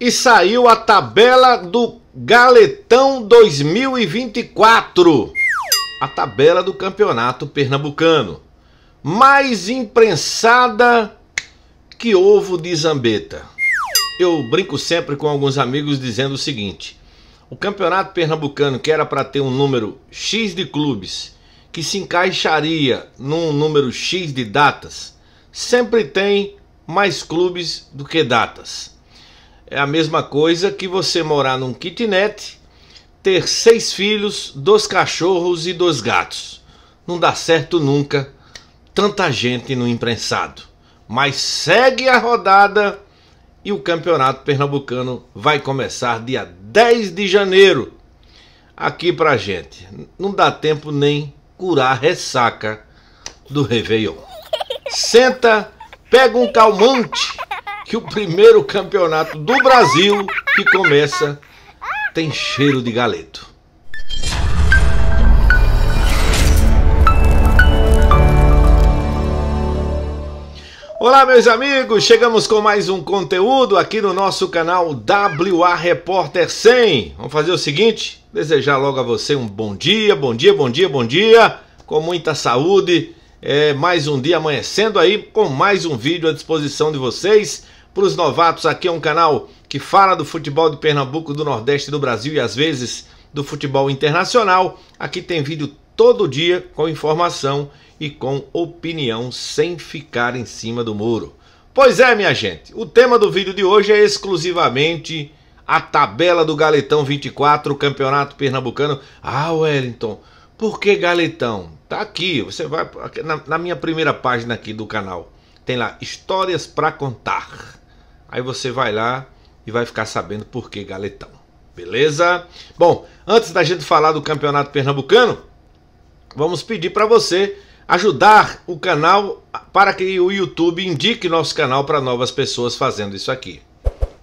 e saiu a tabela do Galetão 2024, a tabela do campeonato pernambucano, mais imprensada que ovo de zambeta. Eu brinco sempre com alguns amigos dizendo o seguinte: o campeonato pernambucano, que era para ter um número X de clubes, que se encaixaria num número X de datas, sempre tem mais clubes do que datas. É a mesma coisa que você morar num kitnet, ter seis filhos, dois cachorros e dois gatos. Não dá certo nunca, tanta gente no imprensado. Mas segue a rodada e o Campeonato Pernambucano vai começar dia 10 de janeiro aqui pra gente. Não dá tempo nem curar a ressaca do Réveillon. Senta, pega um calmante que o primeiro campeonato do Brasil que começa tem cheiro de galeto. Olá, meus amigos! Chegamos com mais um conteúdo aqui no nosso canal WA Repórter 100. Vamos fazer o seguinte: desejar logo a você um bom dia, bom dia, bom dia, bom dia, com muita saúde. É mais um dia amanhecendo aí, com mais um vídeo à disposição de vocês para os novatos, aqui é um canal que fala do futebol de Pernambuco, do Nordeste do Brasil e às vezes do futebol internacional. Aqui tem vídeo todo dia com informação e com opinião sem ficar em cima do muro. Pois é, minha gente, o tema do vídeo de hoje é exclusivamente a tabela do Galetão 24, o Campeonato Pernambucano. Ah, Wellington, por que Galetão? Tá aqui, você vai na, na minha primeira página aqui do canal. Tem lá histórias para contar. Aí você vai lá e vai ficar sabendo por que Galetão. Beleza? Bom, antes da gente falar do Campeonato Pernambucano, vamos pedir para você ajudar o canal para que o YouTube indique nosso canal para novas pessoas fazendo isso aqui.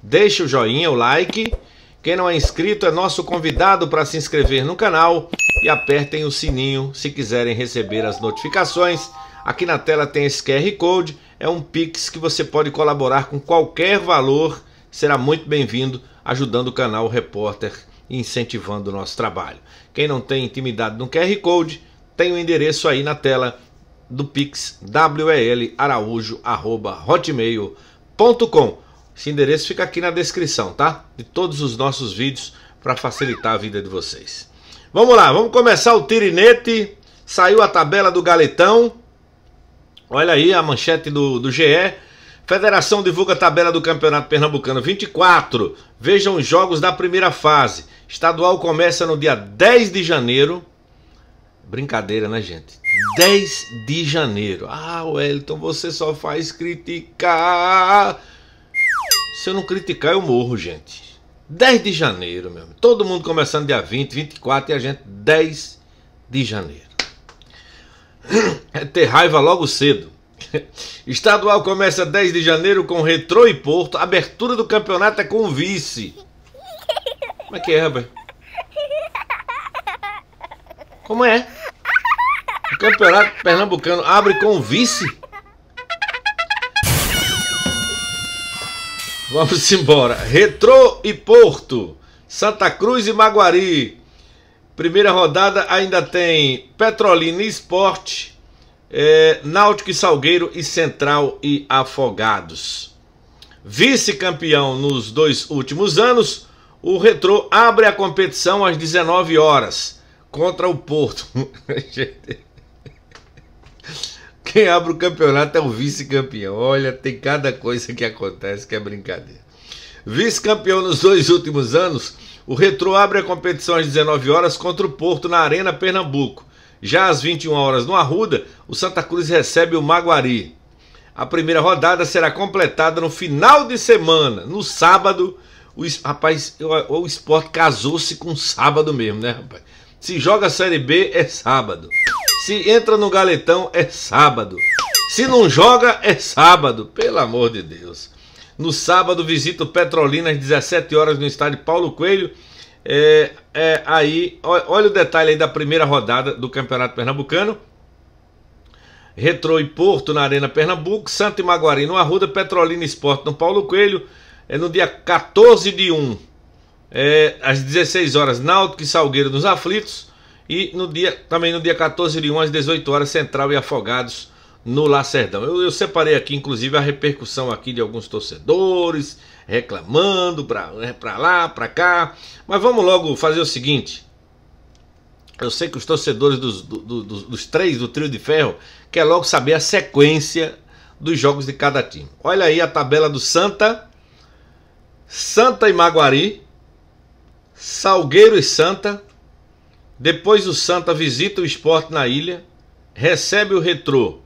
Deixe o joinha, o like. Quem não é inscrito é nosso convidado para se inscrever no canal e apertem o sininho se quiserem receber as notificações. Aqui na tela tem esse QR Code é um Pix que você pode colaborar com qualquer valor, será muito bem-vindo, ajudando o canal o Repórter e incentivando o nosso trabalho. Quem não tem intimidade no QR Code, tem o endereço aí na tela do Pix welaraujo.hotmail.com. Esse endereço fica aqui na descrição, tá? De todos os nossos vídeos para facilitar a vida de vocês. Vamos lá, vamos começar o tirinete. Saiu a tabela do galetão. Olha aí a manchete do, do GE. Federação divulga a tabela do Campeonato Pernambucano 24. Vejam os jogos da primeira fase. Estadual começa no dia 10 de janeiro. Brincadeira, né, gente? 10 de janeiro. Ah, Wellington, você só faz criticar. Se eu não criticar, eu morro, gente. 10 de janeiro, meu. Todo mundo começando dia 20, 24 e a gente 10 de janeiro é ter raiva logo cedo. Estadual começa 10 de janeiro com Retro e Porto. Abertura do campeonato é com vice. Como é que é, rapaz? Como é? O campeonato pernambucano abre com vice? Vamos embora. Retro e Porto. Santa Cruz e Maguari. Primeira rodada ainda tem Petrolina e Esporte, é, Náutico e Salgueiro e Central e Afogados. Vice-campeão nos dois últimos anos, o Retrô abre a competição às 19 horas contra o Porto. Quem abre o campeonato é o vice-campeão. Olha, tem cada coisa que acontece que é brincadeira. Vice-campeão nos dois últimos anos, o Retro abre a competição às 19 horas contra o Porto na Arena Pernambuco. Já às 21 horas no Arruda, o Santa Cruz recebe o Maguari. A primeira rodada será completada no final de semana, no sábado. O, rapaz, o, o esporte casou-se com sábado mesmo, né, rapaz? Se joga Série B, é sábado. Se entra no galetão, é sábado. Se não joga, é sábado. Pelo amor de Deus. No sábado, visito Petrolina às 17 horas no estádio Paulo Coelho. É, é, aí, olha o detalhe aí da primeira rodada do Campeonato Pernambucano. Retrô e Porto na Arena Pernambuco, Santo e Maguari no Arruda, Petrolina Esporte no Paulo Coelho, é no dia 14 de 1, é, às 16 horas, Náutico e Salgueiro nos Aflitos, e no dia, também no dia 14 de 1, às 18 horas, Central e Afogados no Lacerdão. Eu, eu, separei aqui, inclusive, a repercussão aqui de alguns torcedores reclamando para né, lá, para cá. Mas vamos logo fazer o seguinte. Eu sei que os torcedores dos, do, dos três do trio de ferro quer logo saber a sequência dos jogos de cada time. Olha aí a tabela do Santa, Santa e Maguari, Salgueiro e Santa. Depois o Santa visita o esporte na ilha, recebe o retrô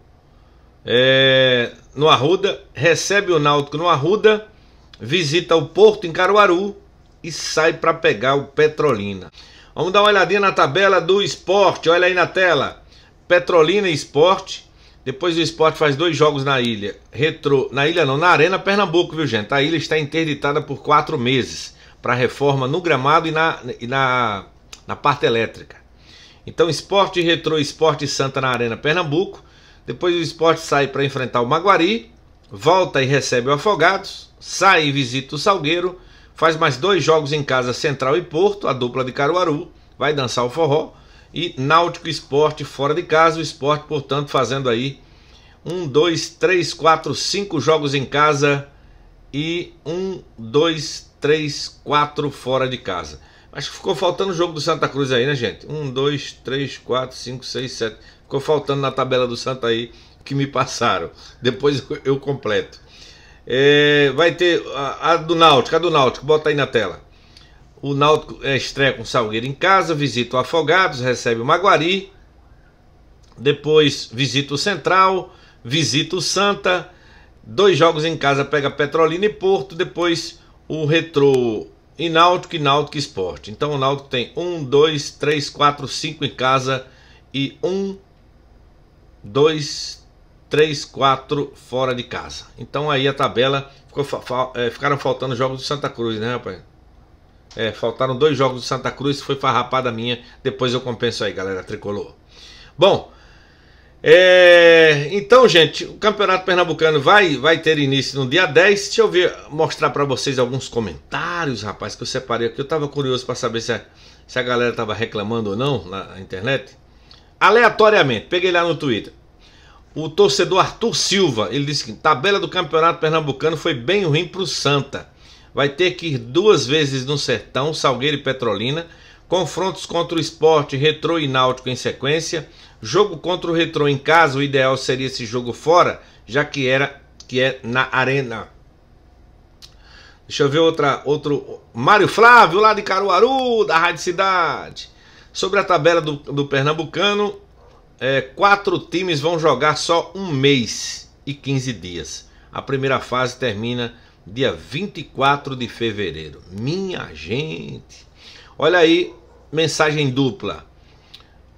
é, no Arruda, recebe o Náutico no Arruda, visita o Porto em Caruaru e sai para pegar o Petrolina. Vamos dar uma olhadinha na tabela do esporte, olha aí na tela. Petrolina e Esporte. Depois o esporte faz dois jogos na ilha. Retro, na ilha não, na Arena Pernambuco, viu gente? A ilha está interditada por quatro meses para reforma no gramado e na, e na, na parte elétrica. Então, Esporte Retro, Esporte Santa na Arena Pernambuco. Depois o esporte sai para enfrentar o Maguari, volta e recebe o Afogados, sai e visita o Salgueiro, faz mais dois jogos em casa Central e Porto, a dupla de Caruaru, vai dançar o forró, e Náutico Esporte fora de casa, o esporte, portanto, fazendo aí um, dois, três, quatro, cinco jogos em casa e um, dois, três, quatro fora de casa. Acho que ficou faltando o jogo do Santa Cruz aí, né, gente? Um, dois, três, quatro, cinco, seis, sete. Ficou faltando na tabela do Santa aí que me passaram. Depois eu completo. É, vai ter a, a, do Náutico, a do Náutico, bota aí na tela. O Náutico é, estreia com o Salgueiro em casa, visita o Afogados, recebe o Maguari, depois visita o Central, visita o Santa, dois jogos em casa, pega Petrolina e Porto, depois o retro e Náutico e Náutico Esporte. Então o Náutico tem um, dois, três, quatro, cinco em casa e um 2, 3, 4 fora de casa. Então aí a tabela ficou, é, ficaram faltando jogos do Santa Cruz, né, rapaz? É, faltaram dois jogos do Santa Cruz, foi farrapada minha. Depois eu compenso aí, galera, tricolor. Bom, é, então, gente, o Campeonato Pernambucano vai, vai ter início no dia 10. Deixa eu ver, mostrar para vocês alguns comentários, rapaz, que eu separei aqui. Eu tava curioso para saber se a, se a galera tava reclamando ou não na internet aleatoriamente, peguei lá no Twitter. O torcedor Arthur Silva, ele disse que tabela do Campeonato Pernambucano foi bem ruim para o Santa. Vai ter que ir duas vezes no Sertão, Salgueiro e Petrolina, confrontos contra o Esporte, Retrô e Náutico em sequência, jogo contra o Retrô em casa, o ideal seria esse jogo fora, já que era que é na Arena. Deixa eu ver outra, outro Mário Flávio lá de Caruaru, da Rádio Cidade. Sobre a tabela do, do Pernambucano, é, quatro times vão jogar só um mês e 15 dias. A primeira fase termina dia 24 de fevereiro. Minha gente! Olha aí, mensagem dupla.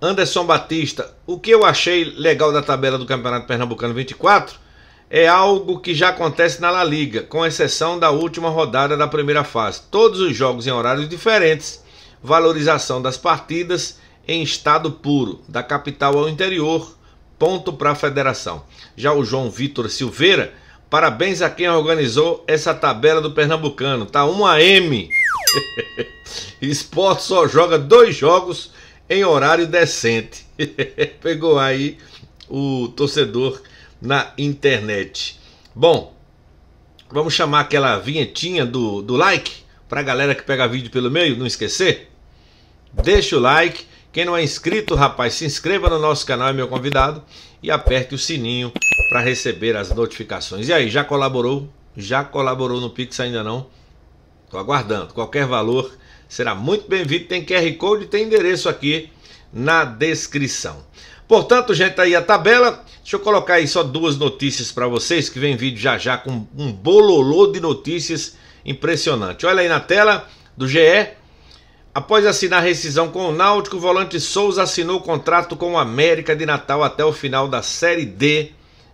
Anderson Batista, o que eu achei legal da tabela do Campeonato Pernambucano 24 é algo que já acontece na La Liga, com exceção da última rodada da primeira fase. Todos os jogos em horários diferentes valorização das partidas em estado puro, da capital ao interior, ponto para a federação. Já o João Vitor Silveira, parabéns a quem organizou essa tabela do Pernambucano, tá 1 a M. Esporte só joga dois jogos em horário decente. Pegou aí o torcedor na internet. Bom, vamos chamar aquela vinhetinha do, do like para a galera que pega vídeo pelo meio, não esquecer deixa o like. Quem não é inscrito, rapaz, se inscreva no nosso canal, é meu convidado, e aperte o sininho para receber as notificações. E aí, já colaborou? Já colaborou no Pix ainda não? Estou aguardando. Qualquer valor será muito bem-vindo. Tem QR Code, tem endereço aqui na descrição. Portanto, gente, aí a tabela. Deixa eu colocar aí só duas notícias para vocês, que vem vídeo já já com um bololô de notícias impressionante. Olha aí na tela do GE, Após assinar rescisão com o Náutico, o volante Souza assinou contrato com o América de Natal até o final da Série D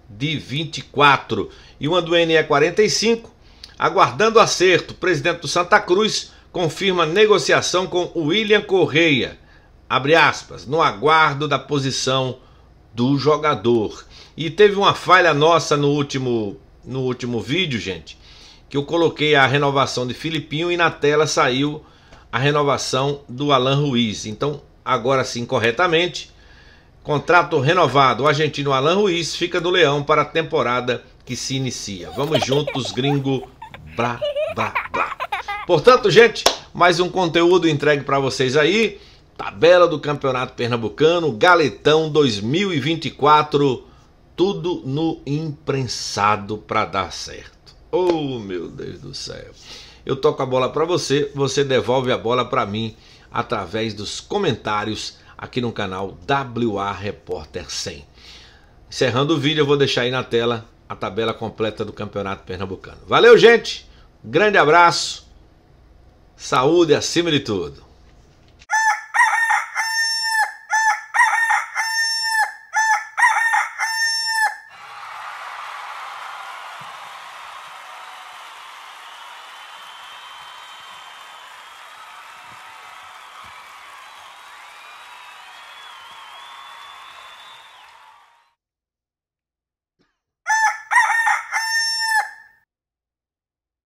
de 24. E uma do NE 45, aguardando acerto, o presidente do Santa Cruz confirma negociação com William Correia. Abre aspas, no aguardo da posição do jogador. E teve uma falha nossa no último, no último vídeo, gente, que eu coloquei a renovação de Filipinho e na tela saiu a renovação do Alan Ruiz. Então, agora sim, corretamente, contrato renovado. O argentino Alan Ruiz fica no Leão para a temporada que se inicia. Vamos juntos, gringo. Blá, blá, blá. Portanto, gente, mais um conteúdo entregue para vocês aí. Tabela do Campeonato Pernambucano, Galetão 2024, tudo no imprensado para dar certo. Oh, meu Deus do céu eu toco a bola para você, você devolve a bola para mim através dos comentários aqui no canal WA Repórter 100. Encerrando o vídeo, eu vou deixar aí na tela a tabela completa do Campeonato Pernambucano. Valeu, gente! Grande abraço! Saúde acima de tudo!